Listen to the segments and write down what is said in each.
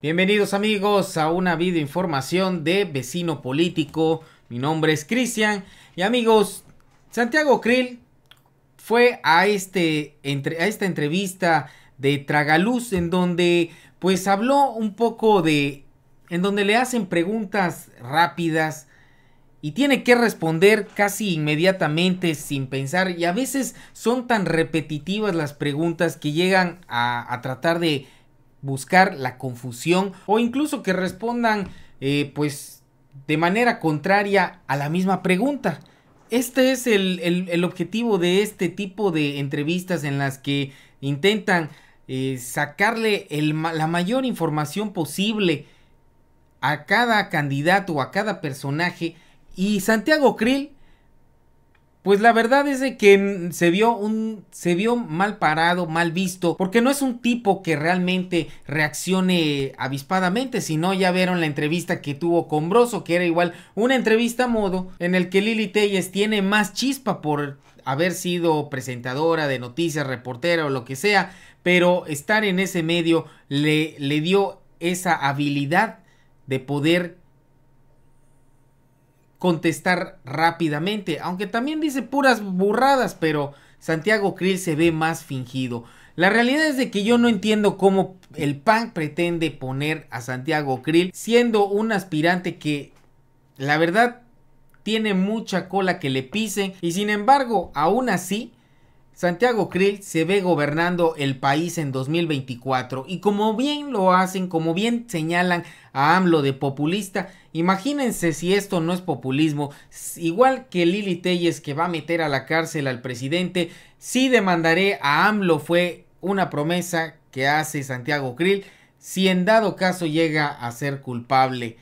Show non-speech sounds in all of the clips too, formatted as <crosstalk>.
Bienvenidos amigos a una videoinformación de Vecino Político. Mi nombre es Cristian y amigos, Santiago Krill fue a, este, entre, a esta entrevista de Tragaluz en donde pues habló un poco de... en donde le hacen preguntas rápidas y tiene que responder casi inmediatamente sin pensar y a veces son tan repetitivas las preguntas que llegan a tratar de buscar la confusión o incluso que respondan eh, pues de manera contraria a la misma pregunta. Este es el, objetivo de este tipo de entrevistas en las que intentan eh, sacarle la mayor información posible a cada candidato o a cada personaje. Y Santiago Krill pues la verdad es de que se vio un se vio mal parado, mal visto, porque no es un tipo que realmente reaccione avispadamente, sino ya vieron la entrevista que tuvo con Broso, que era igual una entrevista a modo en el que Lili Telles tiene más chispa por haber sido presentadora de noticias, reportera o lo que sea, pero estar en ese medio le, le dio esa habilidad de poder contestar rápidamente, aunque también dice puras burradas, pero Santiago Krill se ve más fingido. La realidad es de que yo no entiendo cómo el PAN pretende poner a Santiago Krill siendo un aspirante que la verdad tiene mucha cola que le pise y sin embargo aún así Santiago Krill se ve gobernando el país en 2024 y como bien lo hacen, como bien señalan a AMLO de populista, imagínense si esto no es populismo, igual que Lili Telles que va a meter a la cárcel al presidente, sí demandaré a AMLO fue una promesa que hace Santiago Krill si en dado caso llega a ser culpable,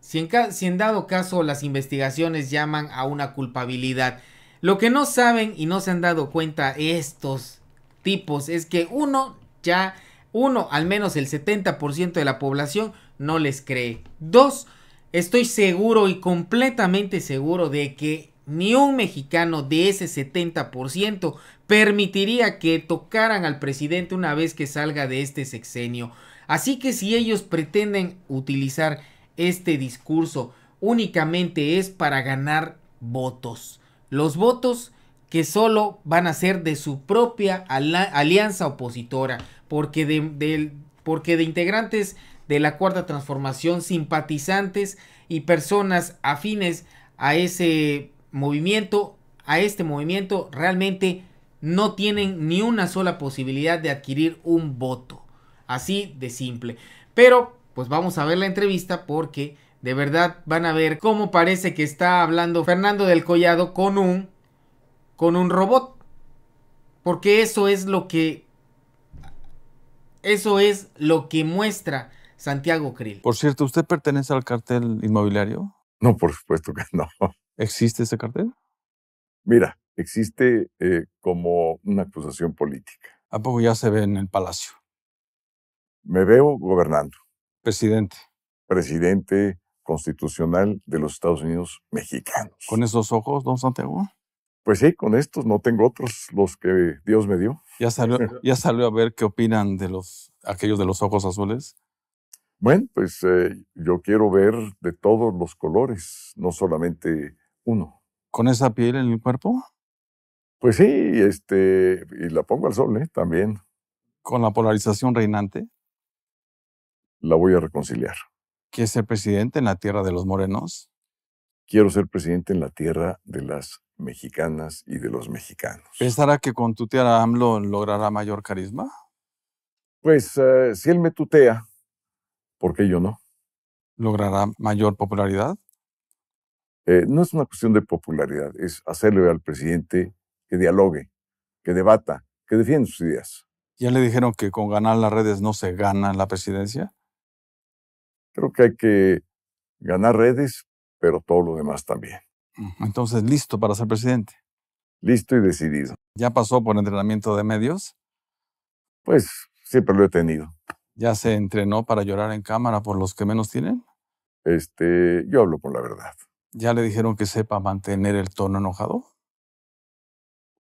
si en, si en dado caso las investigaciones llaman a una culpabilidad. Lo que no saben y no se han dado cuenta estos tipos es que uno ya, uno, al menos el 70% de la población no les cree. Dos, estoy seguro y completamente seguro de que ni un mexicano de ese 70% permitiría que tocaran al presidente una vez que salga de este sexenio. Así que si ellos pretenden utilizar este discurso únicamente es para ganar votos los votos que solo van a ser de su propia alianza opositora, porque de, de integrantes de la Cuarta Transformación, simpatizantes y personas afines a ese movimiento, a este movimiento, realmente no tienen ni una sola posibilidad de adquirir un voto. Así de simple. Pero, pues vamos a ver la entrevista porque de verdad van a ver cómo parece que está hablando Fernando del Collado con un con un robot. Porque eso es lo que eso es lo que muestra Santiago Krill. Por cierto, ¿usted pertenece al cartel inmobiliario? No, por supuesto que no. ¿Existe ese cartel? Mira, existe eh, como una acusación política. ¿A poco ya se ve en el palacio? Me veo gobernando. Presidente. Presidente, constitucional de los Estados Unidos mexicanos. ¿Con esos ojos, don Santiago? Pues sí, con estos, no tengo otros, los que Dios me dio. ¿Ya salió, <laughs> ya salió a ver qué opinan de los, aquellos de los ojos azules? Bueno, pues eh, yo quiero ver de todos los colores, no solamente uno. ¿Con esa piel en el cuerpo? Pues sí, este, y la pongo al sol ¿eh? también. ¿Con la polarización reinante? La voy a reconciliar. ¿Quieres ser presidente en la tierra de los morenos? Quiero ser presidente en la tierra de las mexicanas y de los mexicanos. ¿Pensará que con tutear a AMLO logrará mayor carisma? Pues eh, si él me tutea, ¿por qué yo no? ¿Logrará mayor popularidad? Eh, no es una cuestión de popularidad, es hacerle al presidente que dialogue, que debata, que defienda sus ideas. ¿Ya le dijeron que con ganar las redes no se gana la presidencia? Creo que hay que ganar redes, pero todo lo demás también. Entonces, listo para ser presidente. Listo y decidido. ¿Ya pasó por entrenamiento de medios? Pues siempre lo he tenido. ¿Ya se entrenó para llorar en cámara por los que menos tienen? Este, yo hablo por la verdad. ¿Ya le dijeron que sepa mantener el tono enojado?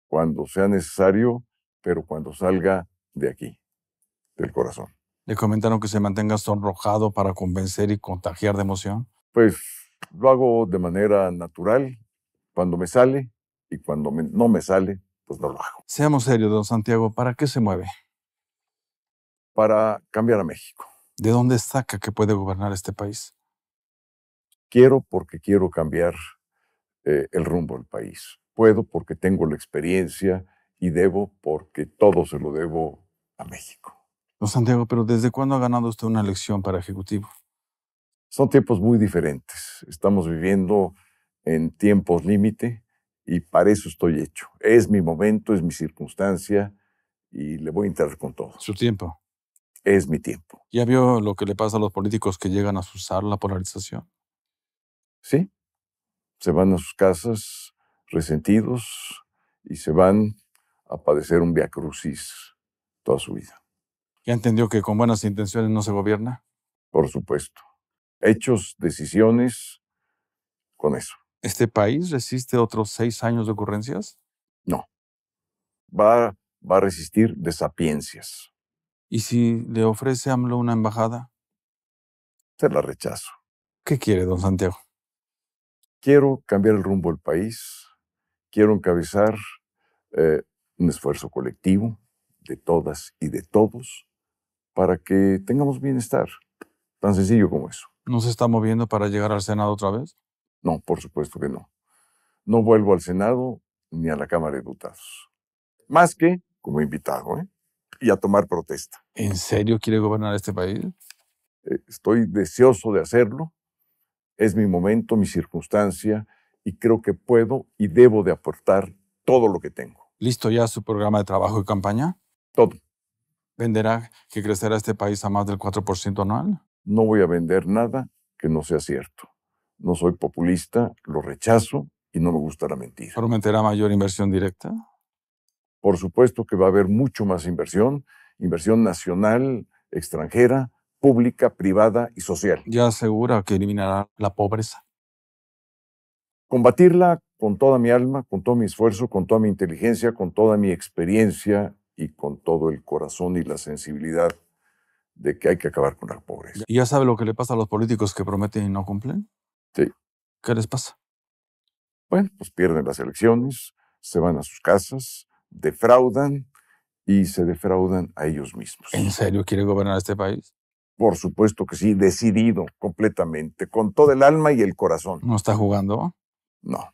Cuando sea necesario, pero cuando salga de aquí, del corazón. ¿Le comentaron que se mantenga sonrojado para convencer y contagiar de emoción? Pues lo hago de manera natural, cuando me sale y cuando no me sale, pues no lo hago. Seamos serios, don Santiago, ¿para qué se mueve? Para cambiar a México. ¿De dónde saca que puede gobernar este país? Quiero porque quiero cambiar eh, el rumbo del país. Puedo porque tengo la experiencia y debo porque todo se lo debo a México. Don Santiago, pero ¿desde cuándo ha ganado usted una elección para Ejecutivo? Son tiempos muy diferentes. Estamos viviendo en tiempos límite y para eso estoy hecho. Es mi momento, es mi circunstancia y le voy a entrar con todo. Su tiempo. Es mi tiempo. ¿Ya vio lo que le pasa a los políticos que llegan a usar la polarización? Sí. Se van a sus casas resentidos y se van a padecer un viacrucis toda su vida. ¿Ya entendió que con buenas intenciones no se gobierna? Por supuesto. Hechos, decisiones, con eso. ¿Este país resiste otros seis años de ocurrencias? No. Va, va a resistir de ¿Y si le ofrece AMLO una embajada? Se la rechazo. ¿Qué quiere, don Santiago? Quiero cambiar el rumbo del país. Quiero encabezar eh, un esfuerzo colectivo de todas y de todos para que tengamos bienestar. Tan sencillo como eso. ¿No se está moviendo para llegar al Senado otra vez? No, por supuesto que no. No vuelvo al Senado ni a la Cámara de Diputados. Más que como invitado, ¿eh? Y a tomar protesta. ¿En serio quiere gobernar este país? Eh, estoy deseoso de hacerlo. Es mi momento, mi circunstancia, y creo que puedo y debo de aportar todo lo que tengo. ¿Listo ya su programa de trabajo y campaña? Todo. ¿Venderá que crecerá este país a más del 4% anual? No voy a vender nada que no sea cierto. No soy populista, lo rechazo y no me gusta la mentira. ¿Prometerá mayor inversión directa? Por supuesto que va a haber mucho más inversión, inversión nacional, extranjera, pública, privada y social. ¿Ya asegura que eliminará la pobreza? Combatirla con toda mi alma, con todo mi esfuerzo, con toda mi inteligencia, con toda mi experiencia y con todo el corazón y la sensibilidad de que hay que acabar con la pobreza. ¿Y ya sabe lo que le pasa a los políticos que prometen y no cumplen? Sí. ¿Qué les pasa? Bueno, pues pierden las elecciones, se van a sus casas, defraudan y se defraudan a ellos mismos. ¿En serio quiere gobernar este país? Por supuesto que sí, decidido completamente, con todo el alma y el corazón. ¿No está jugando? No,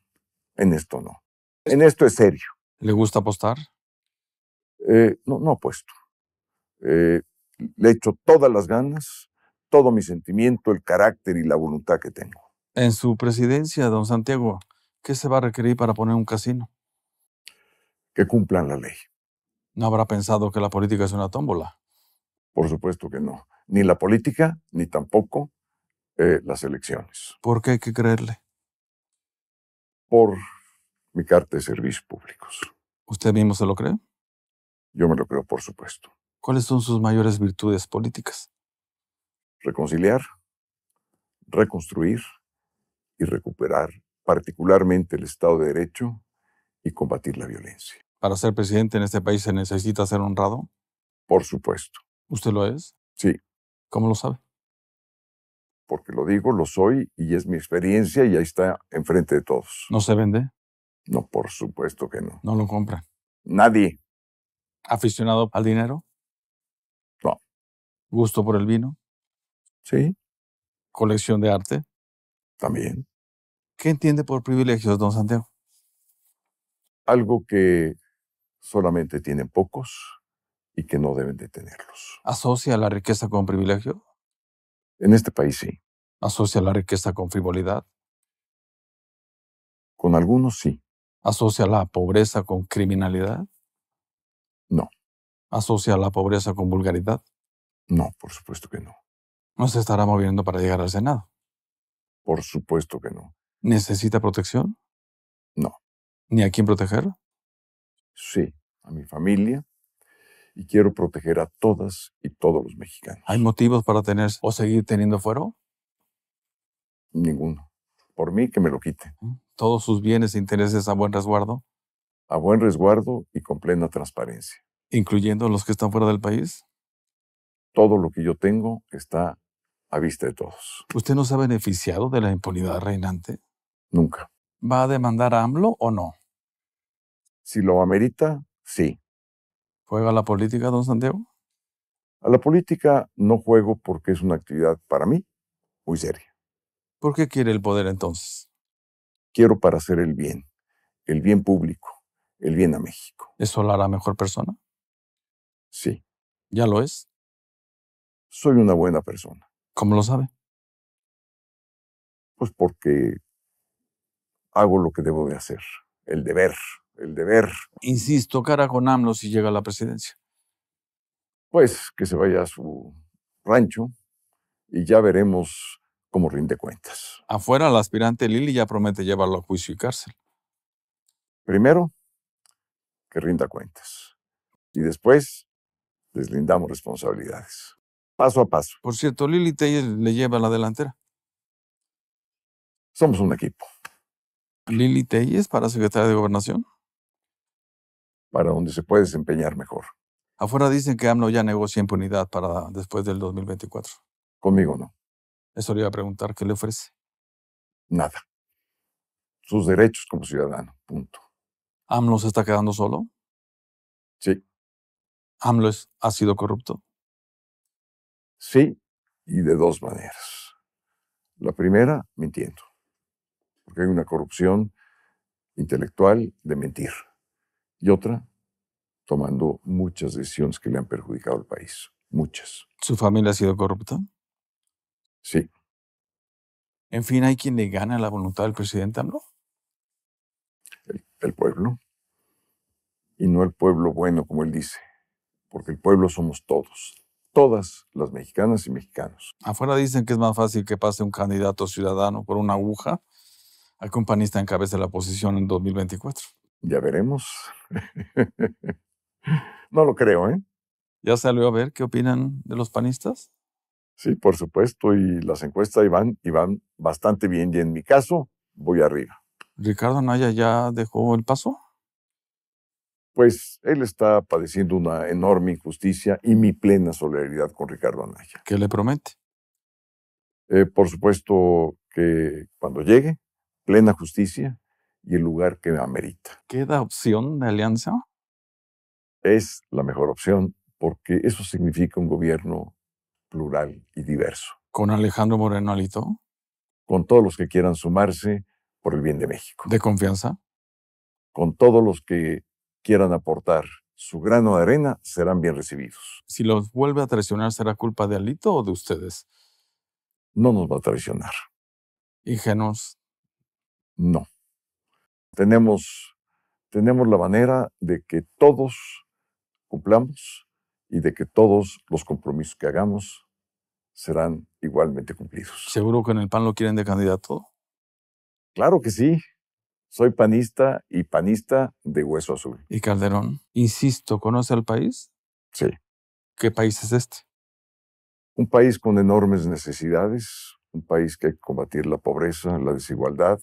en esto no. En esto es serio. ¿Le gusta apostar? Eh, no, no apuesto. Eh, le hecho todas las ganas, todo mi sentimiento, el carácter y la voluntad que tengo. En su presidencia, don Santiago, ¿qué se va a requerir para poner un casino? Que cumplan la ley. ¿No habrá pensado que la política es una tómbola? Por supuesto que no. Ni la política, ni tampoco eh, las elecciones. ¿Por qué hay que creerle? Por mi carta de servicios públicos. ¿Usted mismo se lo cree? Yo me lo creo, por supuesto. ¿Cuáles son sus mayores virtudes políticas? Reconciliar, reconstruir y recuperar particularmente el Estado de Derecho y combatir la violencia. ¿Para ser presidente en este país se necesita ser honrado? Por supuesto. ¿Usted lo es? Sí. ¿Cómo lo sabe? Porque lo digo, lo soy y es mi experiencia y ahí está enfrente de todos. ¿No se vende? No, por supuesto que no. ¿No lo compra? Nadie. ¿Aficionado al dinero? No. ¿Gusto por el vino? Sí. ¿Colección de arte? También. ¿Qué entiende por privilegios, don Santiago? Algo que solamente tienen pocos y que no deben de tenerlos. ¿Asocia la riqueza con privilegio? En este país sí. ¿Asocia la riqueza con frivolidad? Con algunos sí. ¿Asocia la pobreza con criminalidad? asocia la pobreza con vulgaridad? No, por supuesto que no. ¿No se estará moviendo para llegar al Senado? Por supuesto que no. ¿Necesita protección? No. ¿Ni a quién proteger? Sí, a mi familia. Y quiero proteger a todas y todos los mexicanos. ¿Hay motivos para tener o seguir teniendo fuero? Ninguno. Por mí que me lo quiten. ¿Mm? ¿Todos sus bienes e intereses a buen resguardo? A buen resguardo y con plena transparencia incluyendo los que están fuera del país? Todo lo que yo tengo está a vista de todos. ¿Usted no se ha beneficiado de la impunidad reinante? Nunca. ¿Va a demandar a AMLO o no? Si lo amerita, sí. ¿Juega a la política, don Santiago? A la política no juego porque es una actividad para mí muy seria. ¿Por qué quiere el poder entonces? Quiero para hacer el bien, el bien público, el bien a México. ¿Es ¿Eso la mejor persona? Sí. ¿Ya lo es? Soy una buena persona. ¿Cómo lo sabe? Pues porque hago lo que debo de hacer, el deber, el deber. Insisto, cara con AMLO si llega a la presidencia. Pues que se vaya a su rancho y ya veremos cómo rinde cuentas. Afuera, el aspirante Lili ya promete llevarlo a juicio y cárcel. Primero, que rinda cuentas. Y después, deslindamos responsabilidades. Paso a paso. Por cierto, Lili Telles le lleva a la delantera. Somos un equipo. ¿Lili Telles para secretaria de Gobernación? Para donde se puede desempeñar mejor. Afuera dicen que AMLO ya negocia impunidad para después del 2024. Conmigo no. Eso le iba a preguntar, ¿qué le ofrece? Nada. Sus derechos como ciudadano, punto. ¿AMLO se está quedando solo? Sí. AMLO ha sido corrupto? Sí, y de dos maneras. La primera, mintiendo, porque hay una corrupción intelectual de mentir. Y otra, tomando muchas decisiones que le han perjudicado al país, muchas. ¿Su familia ha sido corrupta? Sí. En fin, ¿hay quien le gana la voluntad del presidente AMLO? el pueblo. Y no el pueblo bueno, como él dice porque el pueblo somos todos, todas las mexicanas y mexicanos. Afuera dicen que es más fácil que pase un candidato ciudadano por una aguja a que un panista encabece la oposición en 2024. Ya veremos. <laughs> no lo creo, ¿eh? ¿Ya salió a ver qué opinan de los panistas? Sí, por supuesto, y las encuestas iban, bastante bien, y en mi caso, voy arriba. ¿Ricardo Naya ya dejó el paso? pues él está padeciendo una enorme injusticia y mi plena solidaridad con Ricardo Anaya. ¿Qué le promete? Eh, por supuesto que cuando llegue, plena justicia y el lugar que me amerita. ¿Queda opción de alianza? Es la mejor opción porque eso significa un gobierno plural y diverso. ¿Con Alejandro Moreno Alito? Con todos los que quieran sumarse por el bien de México. ¿De confianza? Con todos los que quieran aportar su grano de arena, serán bien recibidos. Si los vuelve a traicionar, ¿será culpa de Alito o de ustedes? No nos va a traicionar. ¿Ingenuos? No. Tenemos, tenemos la manera de que todos cumplamos y de que todos los compromisos que hagamos serán igualmente cumplidos. ¿Seguro que en el PAN lo quieren de candidato? Claro que sí. Soy panista y panista de hueso azul. Y Calderón, insisto, ¿conoce el país? Sí. ¿Qué país es este? Un país con enormes necesidades, un país que hay que combatir la pobreza, la desigualdad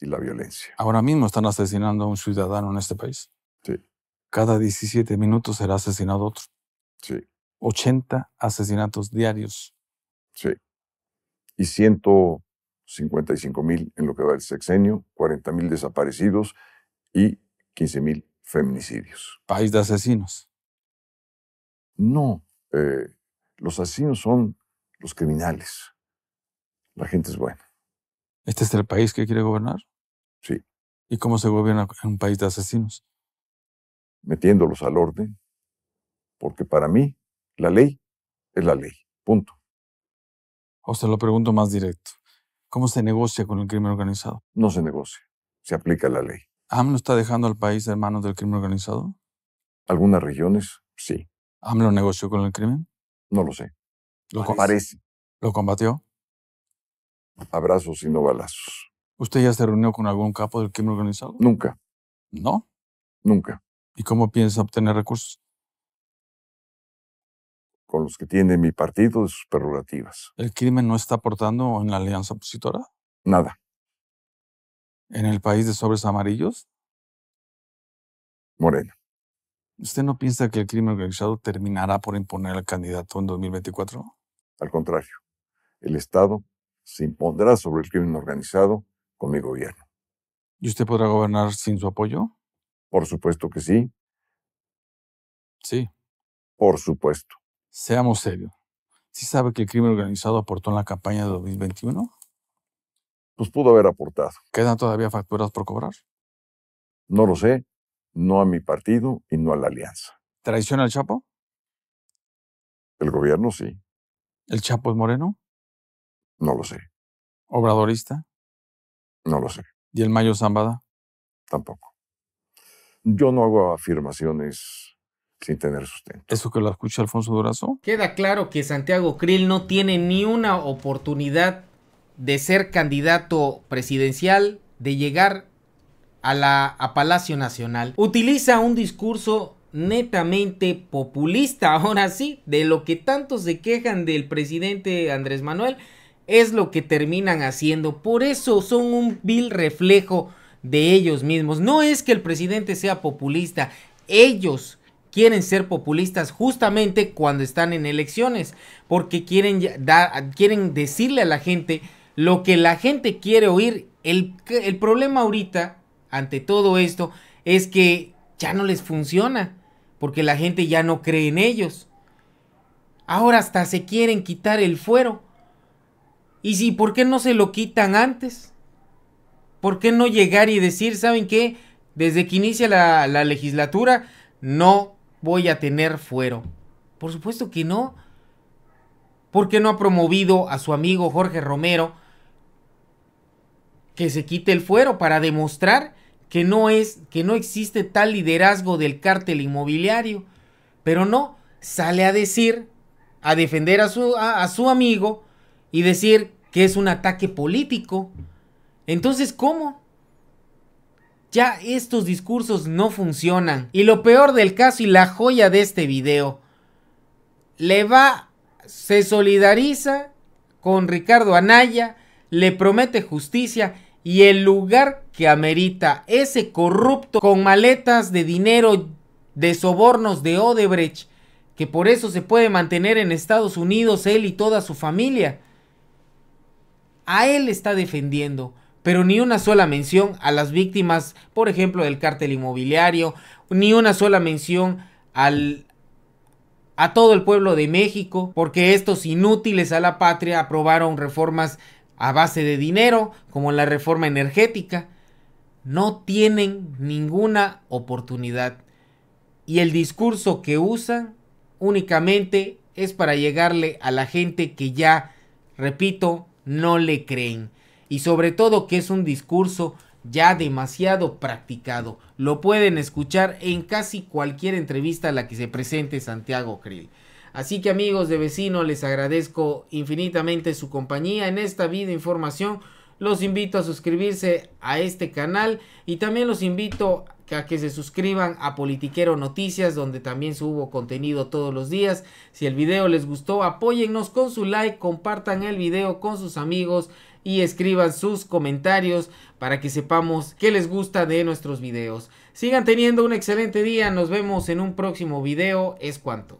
y la violencia. Ahora mismo están asesinando a un ciudadano en este país. Sí. Cada 17 minutos será asesinado otro. Sí. 80 asesinatos diarios. Sí. Y ciento 55 mil en lo que va el sexenio, 40 mil desaparecidos y 15 mil feminicidios. País de asesinos. No, eh, los asesinos son los criminales. La gente es buena. ¿Este es el país que quiere gobernar? Sí. ¿Y cómo se gobierna en un país de asesinos? Metiéndolos al orden, porque para mí la ley es la ley. Punto. O se lo pregunto más directo. ¿Cómo se negocia con el crimen organizado? No se negocia, se aplica la ley. ¿AMLO está dejando al país en manos del crimen organizado? Algunas regiones, sí. ¿AMLO negoció con el crimen? No lo sé. Lo ¿Lo combatió? Abrazos y no balazos. ¿Usted ya se reunió con algún capo del crimen organizado? Nunca. ¿No? Nunca. ¿Y cómo piensa obtener recursos? con los que tiene mi partido de sus prerrogativas. ¿El crimen no está aportando en la alianza opositora? Nada. ¿En el país de sobres amarillos? Morena. ¿Usted no piensa que el crimen organizado terminará por imponer al candidato en 2024? Al contrario, el Estado se impondrá sobre el crimen organizado con mi gobierno. ¿Y usted podrá gobernar sin su apoyo? Por supuesto que sí. Sí. Por supuesto. Seamos serios. ¿Sí sabe que el crimen organizado aportó en la campaña de 2021? Pues pudo haber aportado. ¿Quedan todavía facturas por cobrar? No lo sé. No a mi partido y no a la alianza. ¿Traiciona al Chapo? El gobierno sí. ¿El Chapo es moreno? No lo sé. ¿Obradorista? No lo sé. ¿Y el Mayo Zambada? Tampoco. Yo no hago afirmaciones sin tener sustento. Eso que lo escucha Alfonso Durazo. Queda claro que Santiago Krill no tiene ni una oportunidad de ser candidato presidencial, de llegar a, la, a Palacio Nacional. Utiliza un discurso netamente populista, <laughs> ahora sí, de lo que tantos se quejan del presidente Andrés Manuel, es lo que terminan haciendo. Por eso son un vil reflejo de ellos mismos. No es que el presidente sea populista, ellos quieren ser populistas justamente cuando están en elecciones, porque quieren, dar, quieren decirle a la gente lo que la gente quiere oír. El, problema ahorita, ante todo esto, es que ya no les funciona, porque la gente ya no cree en ellos. Ahora hasta se quieren quitar el fuero. ¿Y si por qué no se lo quitan antes? ¿Por qué no llegar y decir, ¿saben qué? Desde que inicia la, la legislatura, no voy a tener fuero. Por supuesto que no. porque no ha promovido a su amigo Jorge Romero que se quite el fuero para demostrar que no es que no existe tal liderazgo del cártel inmobiliario? Pero no, sale a decir, a defender a su, a, a su amigo y decir que es un ataque político. Entonces, ¿cómo? Ya estos discursos no funcionan. Y lo peor del caso y la joya de este video. Le va, se solidariza con Ricardo Anaya, le promete justicia y el lugar que amerita ese corrupto con maletas de dinero de sobornos de Odebrecht, que por eso se puede mantener en Estados Unidos él y toda su familia. A él está defendiendo pero ni una sola mención a las víctimas, por ejemplo, del cártel inmobiliario, ni una sola mención al, a todo el pueblo de México, porque estos inútiles a la patria aprobaron reformas a base de dinero, como la reforma energética. No tienen ninguna oportunidad. Y el discurso que usan únicamente es para llegarle a la gente que ya, repito, no le creen y sobre todo que es un discurso ya demasiado practicado. Lo pueden escuchar en casi cualquier entrevista a la que se presente Santiago Krill. Así que amigos de vecino, les agradezco infinitamente su compañía en esta vida información. Los invito a suscribirse a este canal y también los invito a que se suscriban a Politiquero Noticias donde también subo contenido todos los días. Si el video les gustó, apóyennos con su like, compartan el video con sus amigos y escriban sus comentarios para que sepamos qué les gusta de nuestros videos. Sigan teniendo un excelente día, nos vemos en un próximo video, es cuanto.